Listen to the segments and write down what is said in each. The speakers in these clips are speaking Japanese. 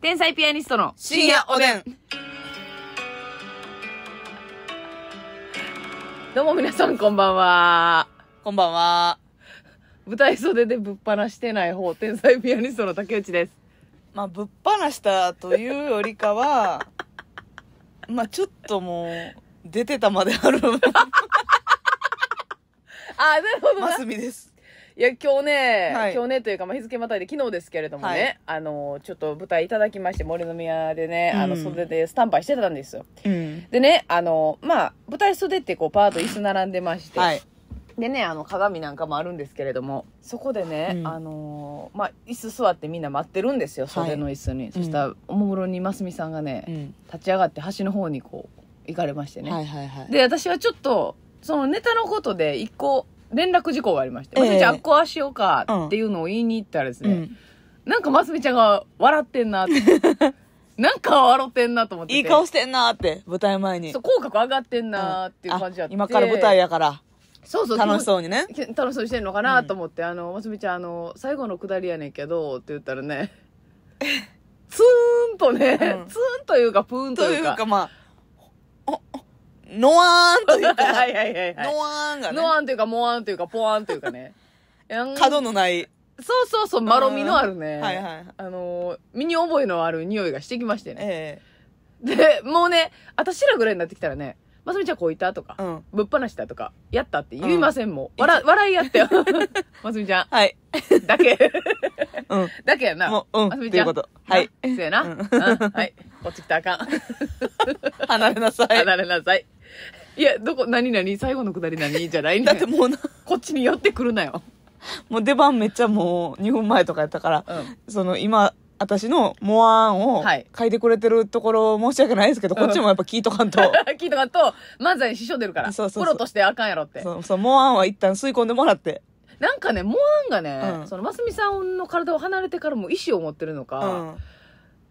天才ピアニストの深夜おでん。どうも皆さんこんばんは。こんばんは。舞台袖でぶっ放してない方、天才ピアニストの竹内です。まあ、ぶっ放したというよりかは、まあ、ちょっともう、出てたまである。あ、なるほどな。ますみです。いや、今日ね、はい今日ねというか、まあ、日付またいで昨日ですけれどもね、はいあの、ちょっと舞台いただきまして、森の宮でね、あの、袖でスタンバイしてたんですよ。うん。でね、あの、まあ、舞台袖ってこう、パーッと椅子並んでまして、はい。でね、あの、鏡なんかもあるんですけれども、そこでね、うんあのまあ、椅子座ってみんな待ってるんですよ、袖の椅子に。そしたら、おもむろにますみさんがね、うん。立ち上がって端の方にこう、行かれましてね。はいはいはい。で、私はちょっと、そのネタのことで一個、連絡事項がありまして、えー、まみちゃん、あっこはしようかっていうのを言いに行ったらですね、うん、なんかますみちゃんが笑ってんなって。なんか笑ってんなと思っていい顔してんなって、舞台前に。そう、口角上がってんなっていう感じやって、うん、今から舞台やから。そうそう楽しそうにね。楽しそうにしてんのかなと思って、うん、あの、まつみちゃん、あの、最後のくだりやねんけど、って言ったらね、ツーンとね、うん、ツーンというか、プーンというか。というか、まあ、ノワーンというか、はいはいはいはいノワーンがね。ノね、ーンというか、モワンというか、ポワンというかね。角のない、そうそうそう、まろみのあるね。はいはい。あの身に覚えのある匂いがしてきましてね。ええで、もうね、私らぐらいになってきたらね、まさみちゃんこういたとか、うん。ぶっ放したとか、やったって言いませんもん。笑、笑いやったよ。まさみちゃん。はい。だけ。うん。だけやな。もう、うん。まさみちゃいゃうこと。はい。なそうやな。ううんはい。こっち来たらあかん。離れなさい。離れなさい。いや、どこ、何何最後のくだり何じゃないんだってもうな、こっちに寄ってくるなよ。もう出番めっちゃもう2分前とかやったから、うんその今、私のモアーンをはい書いてくれてるところ申し訳ないですけど、こっちもやっぱ聞いとかんと。聞いとかと、漫才に匠出るから。そうそうそうプロとしてあかんやろって。そうそう、モアーンは一旦吸い込んでもらって。なんかね、モアンがね、うんその、ますみさんの体を離れてからも意思を持ってるのうか、ん。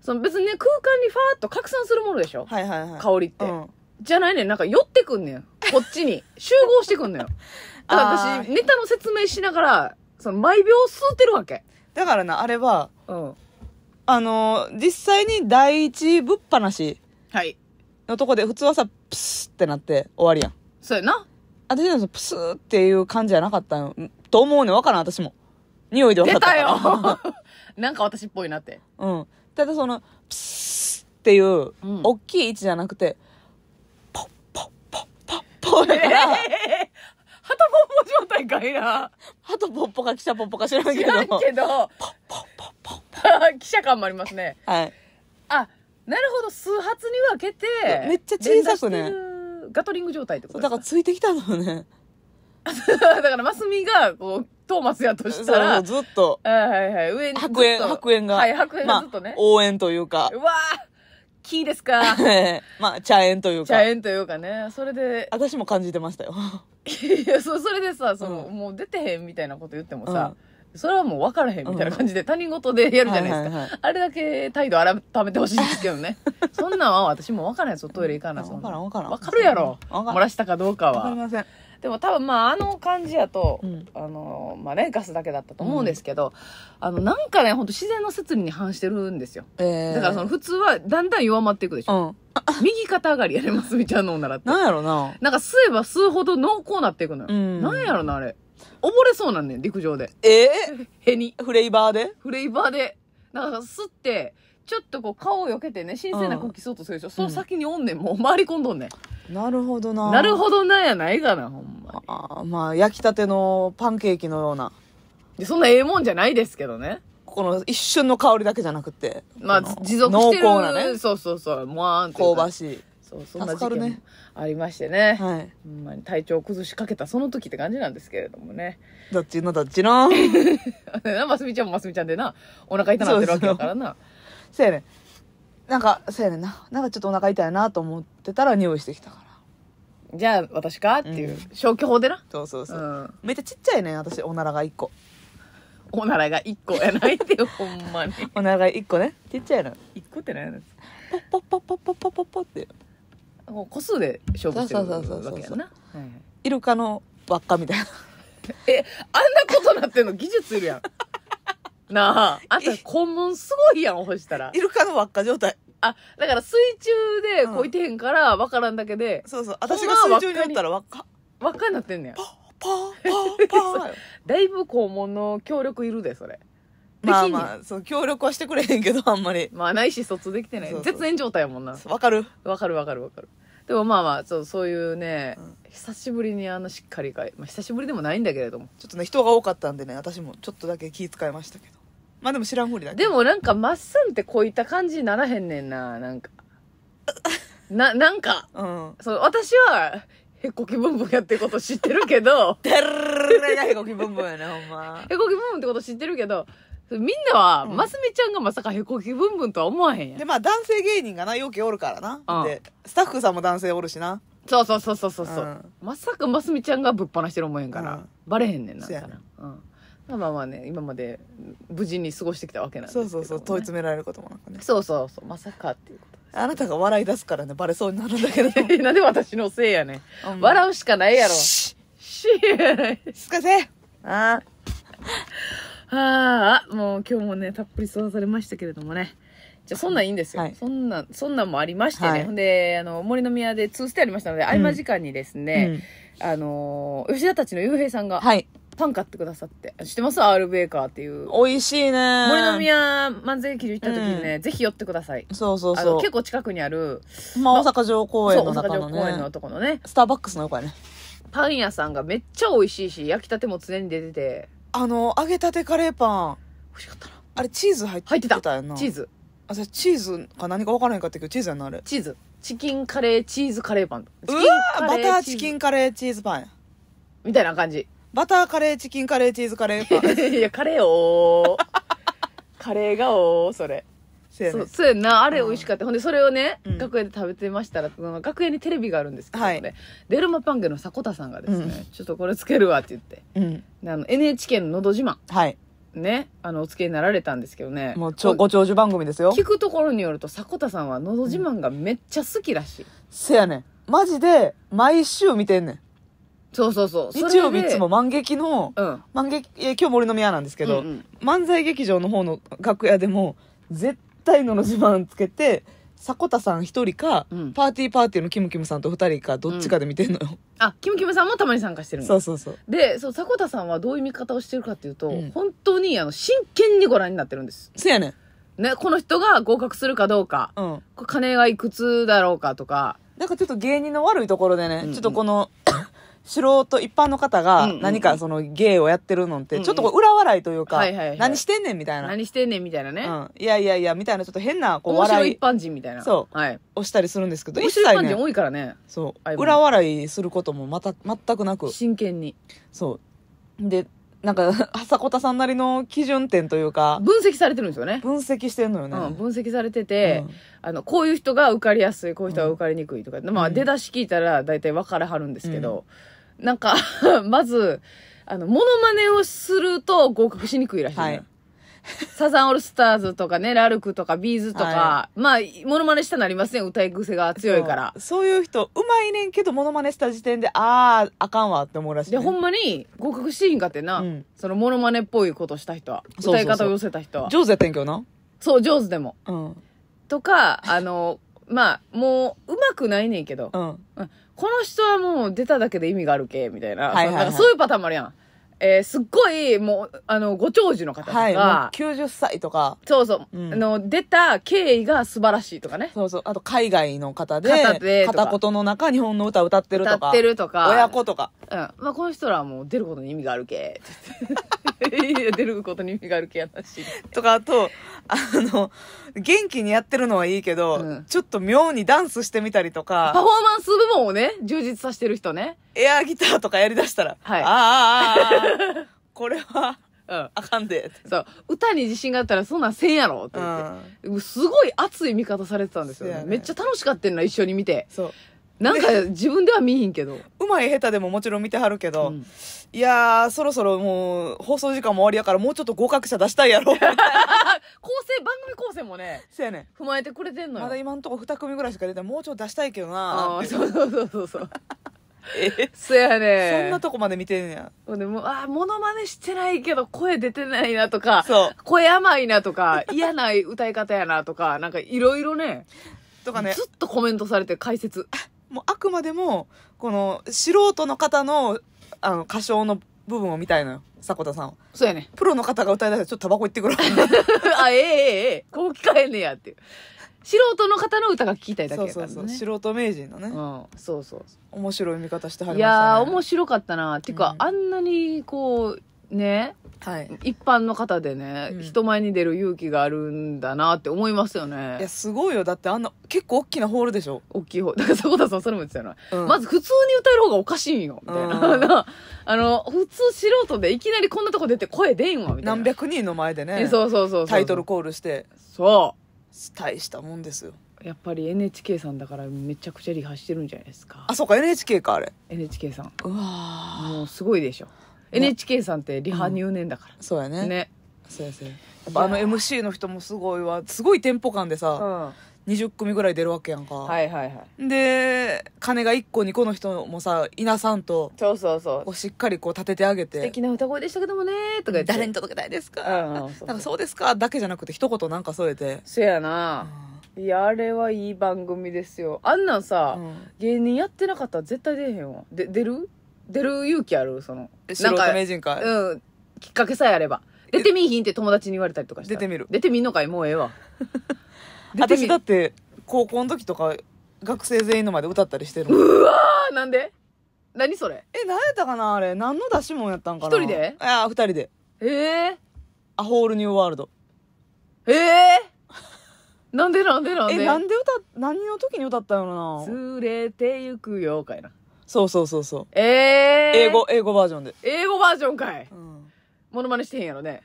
その別にね、空間にファーッと拡散するものでしょ、いはいはい。香りって。うんじゃないねなんか寄ってくんねん。こっちに。集合してくんのよ。だからあ私、ネタの説明しながら、その毎秒吸ってるわけ。だからな、あれは、うん。あの実際に第一ぶっ放しはい。のとこで普通はさ、プスってなって終わりやん。そうやな。私のそのプスっていう感じじゃなかったと思うねん。わからん、私も。匂いで分か出った出たよ なんか私っぽいなって。うん。ただその、プスっていう、大きい位置じゃなくて、方やから、えー、ハトポポ状態かいな。ハトポッポか記者ポッポか知らんけど。知らんけど、ポッポッポッポッポ。記者感もありますね。はい。あ、なるほど、数発に分けて、めっちゃ小さくね。ガトリング状態ってことだからついてきたのね。だから、マスミが、こう、トーマスやとしたら。ずっと。はいはいはい。上に。白煙、白煙が。はい、白煙がずっとね、応援というか。うわーきいですか まあ茶園というか茶園というかねそれで私も感じてましたよいやそそれでさその、うんもう出てへんみたいなこと言ってもさ、それはもう分からへんみたいな感じで他人事でやるじゃないですか。はいはいはいあれだけ態度改めてほしいんですけどね。そんなんは私も分からへんぞ、トイレ行かな、そんな分からん分からん分かるやろ。漏らしたかどうかは。わかりません。でも多分まああの感じやと、うん、あの、まあレガカスだけだったと思うんですけど、うん、あの、なんかね、ほんと自然の摂理に反してるんですよ。えー、だからその普通はだんだん弱まっていくでしょ。うん、右肩上がりやれますみたいなのならって。なんやろな。なんか吸えば吸うほど濃厚なっていくのよ。うん、なんやろな、あれ。溺れそうなんねん、陸上で。ええー、へに。フレイバーでフレイバーで。なんか吸って、ちょっとこう顔をよけてね、新鮮な空気そうとするでしょ。その先におんねん、もう回り込んどんねん。なるほどな。なるほどなやないかな、ほんまに。あまあ、焼きたてのパンケーキのような。でそんなええもんじゃないですけどね。この一瞬の香りだけじゃなくて。まあ、持続してる。濃厚なね。そうそうそう、もわーんって。香ばしい。そうそんな時期ありましてね、ねはい、ほんまに体調を崩しかけたその時って感じなんですけれどもねどっちのどっちの なますみちゃんもますみちゃんでなお腹痛なってるわけだからなせやねん。なんか、せやねな。なんかちょっとお腹痛いなと思ってたら匂いしてきたから。じゃあ私かっていう、うん、消去法でなそうそうそう、うん、めっちゃちっちゃいね私おならが1個おならが1個やないってよ ほんまにおならが1個ねちっちゃいの1個って何やポッポッポッポッポッポッポッってもう個数で勝負してるわけやなそうそうそうそう、はい、イルカの輪っかみたいな えあんなことなってんの技術いるやんなあ。あんた、肛門すごいやん、干したら。イルカの輪っか状態。あ、だから水中でこいてへんから分からんだけで。そうそう。私が水中におったら輪っか。輪っかになってんねん。パッ、パッ、パッ、パ だいぶ肛門の協力いるで、それ。まあまあ、そう、協力はしてくれへんけど、あんまり。まあ、ないし、疎通できてない。そうそう絶縁状態やもんな。わかるわかるわかるわかる。でもまあまあ、そう、そういうね、うん、久しぶりにあの、しっかりかい、まあ、久しぶりでもないんだけれども。ちょっとね、人が多かったんでね、私もちょっとだけ気遣いましたけど。まあでも知らんふりだけでもなんかまっすんってこういった感じにならへんねんななんかななんかうんそう私はへこきブンブンやってること知ってるけどてるれがへこきブンブンやねほんまへこきブンブンってこと知ってるけどみんなは、ますみちゃんがまさかへこきブンブンとは思わへんやんでまあ男性芸人がなよくおるからな、うんでスタッフさんも男性おるしなそうそうそうそうそう、うんまさかますみちゃんがぶっ放してる思えへんから、うんバレへんねんなそうやなうんまあまあね今まで無事に過ごしてきたわけなんですけど、ね、そうそうそう問い詰められることもなくねそうそうそうまさかっていうことあなたが笑い出すからねバレそうになるんだけど なんで私のせいやね、笑うしかないやろししないすかせあああもう今日もねたっぷり育されましたけれどもねじゃそんなんいいんですよ、はい、そんなんそんなんもありましてね、はい、であの森の宮で通してありましたので、うん、合間時間にですね、うん、あの吉田たちの雄平さんが、はいパン買ってくださって。知ってますアールベーカーっていう。美味しいね。森の宮万全劇場行った時にね、うん、ぜひ寄ってください。そうそうそう。結構近くにある。まあ、大阪城公園の中のね。大阪城公園のとこのね。スターバックスの横やね。パン屋さんがめっちゃ美味しいし、焼きたても常に出てて。あの、揚げたてカレーパン。美味しかったな。あれチーズ入ってたよな。チーズ。あ、じゃチーズか何か分からへんかったけど、チーズやな、あれ。チーズ。チキンカレーチーズカレーパン。うわバターチキンカレーチーズパンみたいな感じ。バターカレーチキンカレーチーズカレーパン いや、カレーおー。カレーがおー、それ。そうやねそうそうやなあれ美味しかった、ほんでそれをね、うん楽屋で食べてましたらその楽屋にテレビがあるんですけどね、はいデルマパンゲの迫田さんがですね、うんちょっとこれつけるわって言ってうん。あの NHK の「のど自慢はい。」ねあのお付きいになられたんですけどねもう、ちょ、ご長寿番組ですよ。聞くところによると迫田さんは「のど自慢」がめっちゃ好きらしい、せやねん。マジで、毎週見てんねん。そうそうそう。日曜日いつも万劇の、うん、万劇、今日森の宮なんですけど、うんうん、漫才劇場の方の楽屋でも、絶対のの自慢つけて、迫田さん一人か、うん、パーティーパーティーのキムキムさんと二人か、どっちかで見てんのよ。うん、あ、キムキムさんもたまに参加してるそうそうそう。で、そう、迫田さんはどういう見方をしてるかっていうと、うん、本当に、あの、真剣にご覧になってるんです。そうやねね、この人が合格するかどうか、うん、金がいくつだろうかとか、なんかちょっと芸人の悪いところでね、うんうん、ちょっとこの素人一般の方が何かその芸をやってるのって、ちょっとこう裏笑いというか、何してんねんみたいな。何してんねんみたいなね。うん、いやいやいや、みたいなちょっと変なこう笑い。一般人みたいな。そう。はい。押したりするんですけど、一切、一般人多いからね。そう。裏笑いすることもまた、全くなく。真剣に。そう。で、なんか、迫 田さんなりの基準点というか。分析されてるんですよね。分析してんのよね。うん、分析されてて、うん、あの、こういう人が受かりやすい、こういう人が受かりにくいとか、うん、まあ、出だし聞いたら大体分からはるんですけど、うんなんか まず、あの、モノマネをすると合格しにくいらしい、ね。はい。サザンオールスターズとかね、ラルクとかビーズとか、はい、まあ、モノマネしたなりません、ね、歌い癖が強いからそ。そういう人、うまいねんけど、モノマネした時点で、ああ、あかんわって思うらしい、ね、で、ほんまに合格シーンかってな、うん、そのモノマネっぽいことした人は、歌い方を寄せた人は。上手やってんけどな。そう、上手でも。うん。とか、あの、まあ、もう、うまくないねんけど、うん、うんこの人はもう出ただけで意味があるけ、みたいな。はいはいはいそなそういうパターンもあるやん。えーすっごい、もう、あの、ご長寿の方とか、はい。90歳とか、そうそう、うんあの、出た経緯が素晴らしいとかね。そうそう。あと海外の方で、片片言の中日本の歌歌ってるとか、歌ってるとか親子とか。うん。まあ、この人らはもう出ることに意味があるけ、って言って家 出ることに意味があるけやなし。とか、あと、あの、元気にやってるのはいいけど、うんちょっと妙にダンスしてみたりとか。パフォーマンス部門をね、充実させてる人ね。エアギターとかやりだしたら、はいああああああ、これは うん。あかんで。そう。歌に自信があったらそんなんせんやろって言って。すごい熱い見方されてたんですよね。ねめっちゃ楽しかったんな、一緒に見て。そう。なんか自分では見ひんけどうまい下手でももちろん見てはるけど、うんいやーそろそろもう放送時間も終わりやからもうちょっと合格者出したいやろ 構成番組構成もねうやね踏まえてくれてんのよまだ今んとこ2組ぐらいしか出てないもうちょっと出したいけどなーそうそうそうそうそう えそやねそんなとこまで見てんねやほんでもうあモノマネしてないけど声出てないなとかそう声甘いなとか嫌な歌い方やなとかなんかいろいろねとかねずっとコメントされて解説 もうあくまでも、この、素人の方の、あの、歌唱の部分を見たいのよ。迫田さんそうやね。プロの方が歌いだしたら、ちょっとタバコ行ってくる。あ、ええええ、こう聞かへんねやっていう。素人の方の歌が聴きたいだけやから、ね、そうそうそう素人名人のね、うん、そうそう面白い見方してはりました、ね、いや面白かったなっていうか、うん、あんなにこうね、はい、一般の方でね、うん、人前に出る勇気があるんだなって思いますよねいやすごいよだってあんな結構大きなホールでしょ大きいホールだから迫田さんそれも言ってたよな、うん、まず普通に歌える方がおかしいんよみたいな、あの普通素人でいきなりこんなとこ出て声出んわみたいな何百人の前でねそうそうそうタイトルコールしてそう大したもんですよやっぱり NHK さんだからめちゃくちゃリハしてるんじゃないですかあそうか NHK かあれ NHK さんうわもうすごいでしょ NHK さんってリハ入念だから、そうやねねそうやそうややっぱあの MC の人もすごいわすごいテンポ感でうさ、ん20組ぐらい出るわけやんか、はいはいはいで金が1個2個の人もさ稲さんとそうそうそうこうしっかりこう立ててあげ素て敵な歌声でしたけどもねとか誰に届けたいですか、うんそうなんかそうですかだけじゃなくて一言なんか添えて、せやないやあれはいい番組ですよあんなんさ、うん芸人やってなかったら絶対出えへんわで出る出る勇気あるその。素人名人会うん。きっかけさえあれば。出てみいひんって友達に言われたりとかして。出てみる。出てみんのかいもうええわ。私だって、高校の時とか、学生全員の前で歌ったりしてるうわーなんで何それえ、何やったかなあれ。何の出し物やったんかな一人でああ二人で。ええー、アホールニューワールド。ええーなんでなんでなんでえ、なんで歌、何の時に歌ったのな。連れて行くよ、かいな。そうそうそうそう。ええー。英語、英語バージョンで。英語バージョンかい。うん。モノマネしてへんやろね。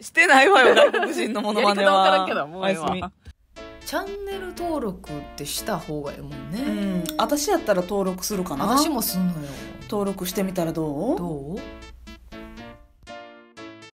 してないわよ、外国人のモノマネは。やり方からんけど、もうチャンネル登録ってした方がいいもんね。うん。私やったら登録するかな。私もすんのよ。登録してみたらどうどう